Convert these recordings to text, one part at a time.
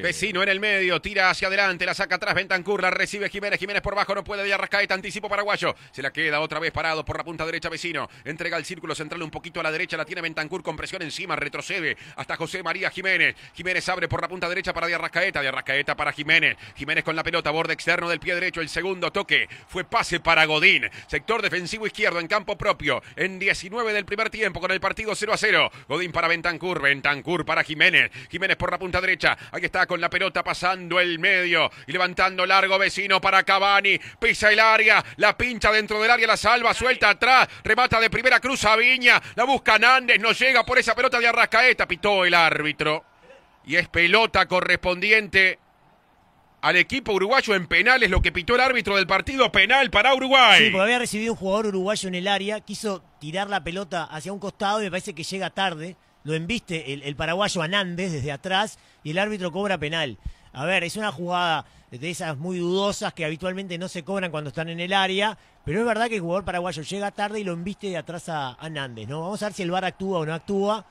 Vecino en el medio, tira hacia adelante, la saca atrás Bentancur, la recibe Jiménez, Jiménez por bajo, no puede Diarrascaeta, anticipo paraguayo, se la queda otra vez parado por la punta derecha Vecino, entrega el círculo central un poquito a la derecha, la tiene Bentancur con presión encima, retrocede hasta José María Jiménez, Jiménez abre por la punta derecha para Diarrascaeta, Diarrascaeta para Jiménez, Jiménez con la pelota, borde externo del pie derecho, el segundo toque fue pase para Godín, sector defensivo izquierdo en campo propio, en 19 del primer tiempo con el partido 0 a 0, Godín para Bentancur, Bentancur para Jiménez, Jiménez por la punta derecha, ahí está con la pelota pasando el medio y levantando largo vecino para Cavani. Pisa el área, la pincha dentro del área, la salva, suelta atrás, remata de primera cruz a Viña, la busca Nández, no llega por esa pelota de Arrascaeta, pitó el árbitro. Y es pelota correspondiente al equipo uruguayo en penales, lo que pitó el árbitro del partido penal para Uruguay. Sí, porque había recibido un jugador uruguayo en el área, quiso tirar la pelota hacia un costado y parece que llega tarde lo embiste el, paraguayo Nández desde atrás y el árbitro cobra penal. A ver, es una jugada de esas muy dudosas que habitualmente no se cobran cuando están en el área, pero es verdad que el jugador paraguayo llega tarde y lo embiste de atrás a, Nández, ¿no? Vamos a ver si el VAR actúa o no actúa,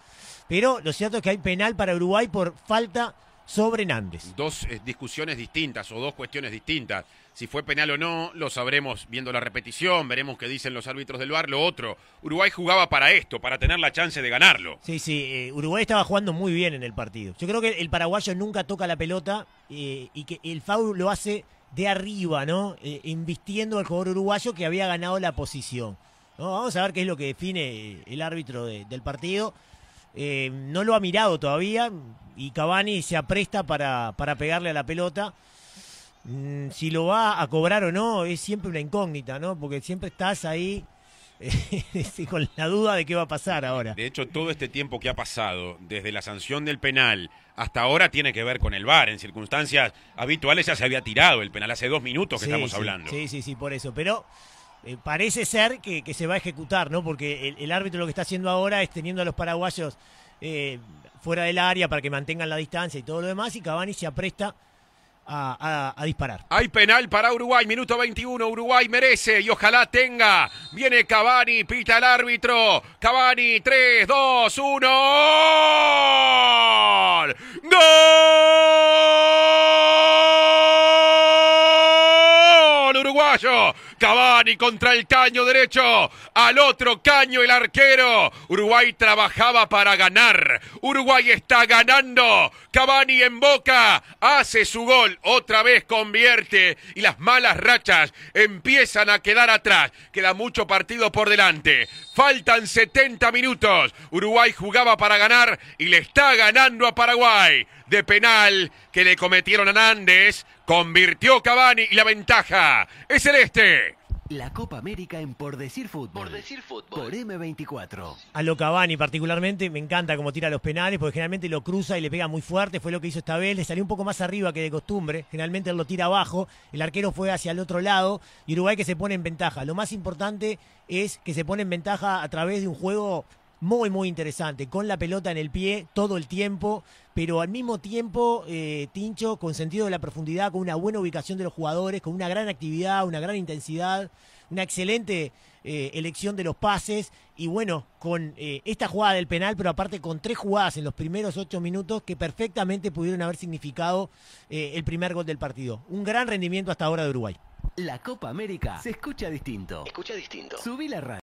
pero lo cierto es que hay penal para Uruguay por falta sobre Nández. Dos eh, discusiones distintas o dos cuestiones distintas. Si fue penal o no, lo sabremos viendo la repetición, veremos qué dicen los árbitros del VAR. Lo otro, Uruguay jugaba para esto, para tener la chance de ganarlo. Sí, sí, eh, Uruguay estaba jugando muy bien en el partido. Yo creo que el paraguayo nunca toca la pelota eh, y que el foul lo hace de arriba, ¿no? invistiendo al jugador uruguayo que había ganado la posición. ¿no? Vamos a ver qué es lo que define el árbitro del partido. no lo ha mirado todavía y Cavani se apresta para, para pegarle a la pelota. Mm, si lo va a cobrar o no es siempre una incógnita, ¿no? Porque siempre estás ahí este, con la duda de qué va a pasar ahora. De hecho, todo este tiempo que ha pasado, desde la sanción del penal hasta ahora, tiene que ver con el VAR. En circunstancias habituales ya se había tirado el penal hace dos minutos que estamos hablando. Sí, sí, sí, por eso. Pero eh, parece ser que, se va a ejecutar, ¿no? Porque el, árbitro lo que está haciendo ahora es teniendo a los paraguayos eh, fuera del área para que mantengan la distancia y todo lo demás, y Cavani se apresta a, disparar. Hay penal para Uruguay, minuto 21, Uruguay merece y ojalá tenga. Viene Cavani, pita el árbitro. Cavani, 3, 2, 1. cabani contra el caño derecho. Al otro caño el arquero. Uruguay trabajaba para ganar. Uruguay está ganando. cabani en boca. Hace su gol. Otra vez convierte. Y las malas rachas empiezan a quedar atrás. Queda mucho partido por delante. Faltan 70 minutos. Uruguay jugaba para ganar y le está ganando a Paraguay de penal que le cometieron a Nández, convirtió Cavani y la ventaja es el este. La Copa América en Por Decir Fútbol. Por Decir Fútbol. Por M24. A lo Cavani particularmente me encanta cómo tira los penales porque generalmente lo cruza y le pega muy fuerte. Fue lo que hizo esta vez. Le salió un poco más arriba que de costumbre. Generalmente él lo tira abajo. El arquero fue hacia el otro lado y Uruguay que se pone en ventaja. Lo más importante es que se pone en ventaja a través de un juego muy, muy interesante, con la pelota en el pie todo el tiempo, pero al mismo tiempo, eh, Tincho, con sentido de la profundidad, con una buena ubicación de los jugadores, con una gran actividad, una gran intensidad, una excelente eh, elección de los pases y bueno, con eh, esta jugada del penal, pero aparte con tres jugadas en los primeros ocho minutos que perfectamente pudieron haber significado el primer gol del partido. Un gran rendimiento hasta ahora de Uruguay. La Copa América se escucha distinto. Escucha distinto. Subí la